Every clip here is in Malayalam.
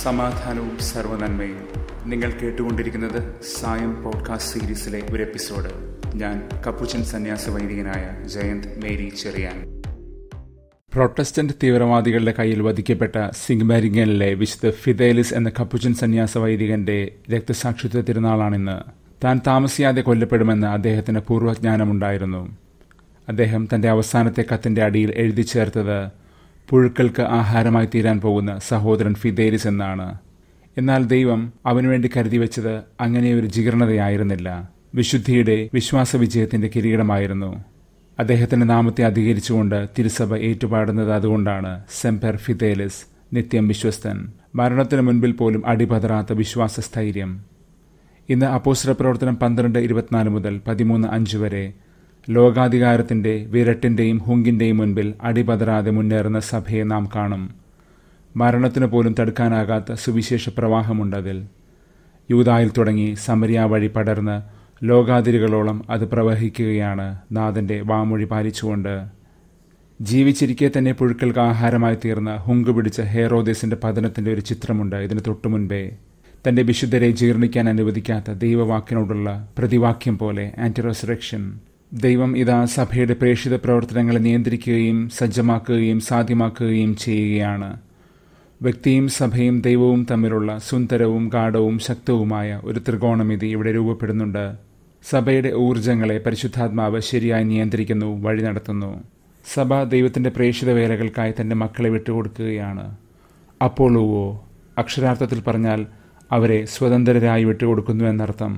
സമാധാനവും സർവനന്മയും നിങ്ങൾ കേട്ടുകൊണ്ടിരിക്കുന്നത് സായം പോഡ്കാസ്റ്റ് സീരീസിലെ ഒരു എപ്പിസോഡ് ഞാൻ കപ്പുച്ചൻ സന്യാസ വൈദികനായ ജയന്ത് മേരി ചെറിയാൻ പ്രൊട്ടസ്റ്റന്റ് തീവ്രവാദികളുടെ കയ്യിൽ വധിക്കപ്പെട്ട സിംഗ്ബാരിങ്ങനിലെ വിശുദ്ധ ഫിദേലിസ് എന്ന കപ്പുച്ചൻ സന്യാസ വൈദികന്റെ രക്തസാക്ഷിത്വ തിരുനാളാണിന്ന് താൻ താമസിയാതെ കൊല്ലപ്പെടുമെന്ന് അദ്ദേഹത്തിന് പൂർവ്വജ്ഞാനമുണ്ടായിരുന്നു അദ്ദേഹം തൻ്റെ അവസാനത്തെ കത്തിൻ്റെ അടിയിൽ എഴുതി ചേർത്തത് പുഴുക്കൾക്ക് ആഹാരമായി തീരാൻ പോകുന്ന സഹോദരൻ ഫിദേരിസ് എന്നാണ് എന്നാൽ ദൈവം അവനുവേണ്ടി കരുതി വെച്ചത് അങ്ങനെയൊരു ജീർണതയായിരുന്നില്ല വിശുദ്ധിയുടെ വിശ്വാസ വിജയത്തിൻ്റെ കിരീടമായിരുന്നു അദ്ദേഹത്തിൻ്റെ നാമത്തെ അധികരിച്ചുകൊണ്ട് തിരുസഭ ഏറ്റുപാടുന്നത് അതുകൊണ്ടാണ് സെംപെർ ഫിദേലിസ് നിത്യം വിശ്വസ്തൻ മരണത്തിന് മുൻപിൽ പോലും അടിപതറാത്ത വിശ്വാസ സ്ഥൈര്യം ഇന്ന് അപ്പോസ്റ്റർ പ്രവർത്തനം പന്ത്രണ്ട് ഇരുപത്തിനാല് മുതൽ പതിമൂന്ന് അഞ്ച് വരെ ലോകാധികാരത്തിന്റെ വിരട്ടിന്റെയും ഹുങ്കിന്റെയും മുൻപിൽ അടിപതരാതെ മുന്നേറുന്ന സഭയെ നാം കാണും മരണത്തിന് പോലും തടുക്കാനാകാത്ത സുവിശേഷ പ്രവാഹമുണ്ടതിൽ യൂതായിൽ തുടങ്ങി സമരിയ വഴി പടർന്ന് ലോകാതിരുകളോളം അത് പ്രവഹിക്കുകയാണ് നാഥന്റെ വാമൊഴി പാലിച്ചുകൊണ്ട് ജീവിച്ചിരിക്കെ തന്നെ പുഴുക്കൾക്ക് ആഹാരമായി തീർന്ന ഹുങ്ക് പിടിച്ച ഹേറോദേസിന്റെ പതനത്തിന്റെ ഒരു ചിത്രമുണ്ട് ഇതിന് തൊട്ടു മുൻപേ വിശുദ്ധരെ ജീർണിക്കാൻ അനുവദിക്കാത്ത ദൈവവാക്കിനോടുള്ള പ്രതിവാക്യം പോലെ ആൻറ്റി റെസറക്ഷൻ ദൈവം ഇതാ സഭയുടെ പ്രേക്ഷിത പ്രവർത്തനങ്ങളെ നിയന്ത്രിക്കുകയും സജ്ജമാക്കുകയും സാധ്യമാക്കുകയും ചെയ്യുകയാണ് വ്യക്തിയും സഭയും ദൈവവും തമ്മിലുള്ള സുന്ദരവും ഗാഠവും ശക്തവുമായ ഒരു ത്രികോണമിതി ഇവിടെ രൂപപ്പെടുന്നുണ്ട് സഭയുടെ ഊർജങ്ങളെ പരിശുദ്ധാത്മാവ് ശരിയായി നിയന്ത്രിക്കുന്നു വഴി നടത്തുന്നു സഭ ദൈവത്തിൻ്റെ പ്രേക്ഷിത വേലകൾക്കായി തൻ്റെ മക്കളെ വിട്ടുകൊടുക്കുകയാണ് അപ്പോളുവോ അക്ഷരാർത്ഥത്തിൽ പറഞ്ഞാൽ അവരെ സ്വതന്ത്രരായി വിട്ടുകൊടുക്കുന്നു എന്നർത്ഥം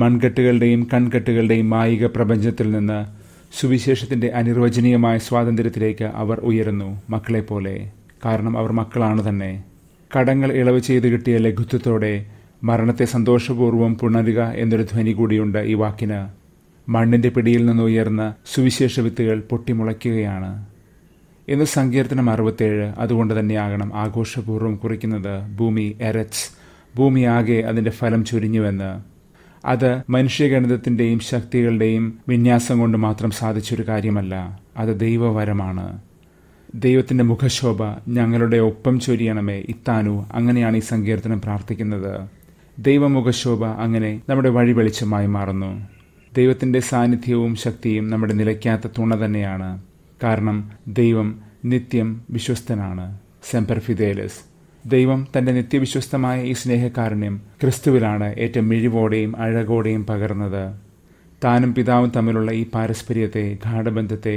മൺകെട്ടുകളുടെയും കൺകെട്ടുകളുടെയും മായിക പ്രപഞ്ചത്തിൽ നിന്ന് സുവിശേഷത്തിൻ്റെ അനിർവചനീയമായ സ്വാതന്ത്ര്യത്തിലേക്ക് അവർ ഉയരുന്നു മക്കളെപ്പോലെ കാരണം അവർ മക്കളാണ് തന്നെ കടങ്ങൾ ഇളവ് ചെയ്ത് കിട്ടിയ ലഘുത്വത്തോടെ മരണത്തെ സന്തോഷപൂർവ്വം പുണരുക എന്നൊരു ധ്വനി കൂടിയുണ്ട് ഈ വാക്കിന് മണ്ണിൻ്റെ പിടിയിൽ നിന്ന് ഉയർന്ന സുവിശേഷ വിത്തുകൾ പൊട്ടിമുളയ്ക്കുകയാണ് ഇന്ന് സങ്കീർത്തനം അറുപത്തേഴ് അതുകൊണ്ട് തന്നെയാകണം ആഘോഷപൂർവ്വം കുറിക്കുന്നത് ഭൂമി എരറ്റ്സ് ഭൂമിയാകെ അതിൻ്റെ ഫലം ചുരിഞ്ഞുവെന്ന് അത് മനുഷ്യഗണിതത്തിന്റെയും ശക്തികളുടെയും വിന്യാസം കൊണ്ട് മാത്രം സാധിച്ചൊരു കാര്യമല്ല അത് ദൈവവരമാണ് ദൈവത്തിന്റെ മുഖശോഭ ഞങ്ങളുടെ ഒപ്പം ചൊരിയണമേ ഇത്താനു അങ്ങനെയാണ് ഈ സങ്കീർത്തനം പ്രാർത്ഥിക്കുന്നത് ദൈവമുഖശോഭ അങ്ങനെ നമ്മുടെ വഴി വെളിച്ചമായി മാറുന്നു ദൈവത്തിന്റെ സാന്നിധ്യവും ശക്തിയും നമ്മുടെ നിലയ്ക്കാത്ത തുണ തന്നെയാണ് കാരണം ദൈവം നിത്യം വിശ്വസ്തനാണ് സെംപർ ദൈവം തന്റെ നിത്യവിശ്വസ്തമായ ഈ സ്നേഹകാരുണ്യം ക്രിസ്തുവിലാണ് ഏറ്റവും മിഴിവോടെയും അഴകോടെയും പകർന്നത് താനും പിതാവും തമ്മിലുള്ള ഈ പാരസ്പര്യത്തെ ഗാഠബന്ധത്തെ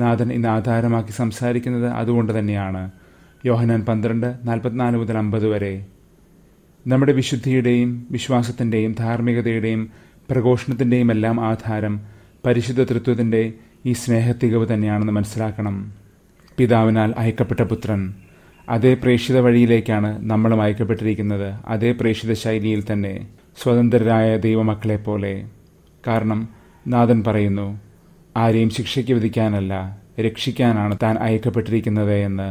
നാഥൻ ഇന്ന് ആധാരമാക്കി സംസാരിക്കുന്നത് അതുകൊണ്ട് തന്നെയാണ് യോഹനാൻ പന്ത്രണ്ട് നാൽപ്പത്തിനാല് മുതൽ അമ്പത് വരെ നമ്മുടെ വിശുദ്ധിയുടെയും വിശ്വാസത്തിൻ്റെയും ധാർമ്മികതയുടെയും പ്രഘോഷണത്തിൻ്റെയും എല്ലാം ആധാരം പരിശുദ്ധ തൃത്വത്തിൻ്റെ ഈ സ്നേഹത്തികവ് തന്നെയാണെന്ന് മനസ്സിലാക്കണം പിതാവിനാൽ അയക്കപ്പെട്ട പുത്രൻ അതേ പ്രേക്ഷിത വഴിയിലേക്കാണ് നമ്മളും അയക്കപ്പെട്ടിരിക്കുന്നത് അതേ പ്രേക്ഷിത ശൈലിയിൽ തന്നെ സ്വതന്ത്രരായ ദൈവമക്കളെ പോലെ കാരണം നാഥൻ പറയുന്നു ആരെയും ശിക്ഷയ്ക്ക് വിധിക്കാനല്ല രക്ഷിക്കാനാണ് താൻ അയക്കപ്പെട്ടിരിക്കുന്നത് എന്ന്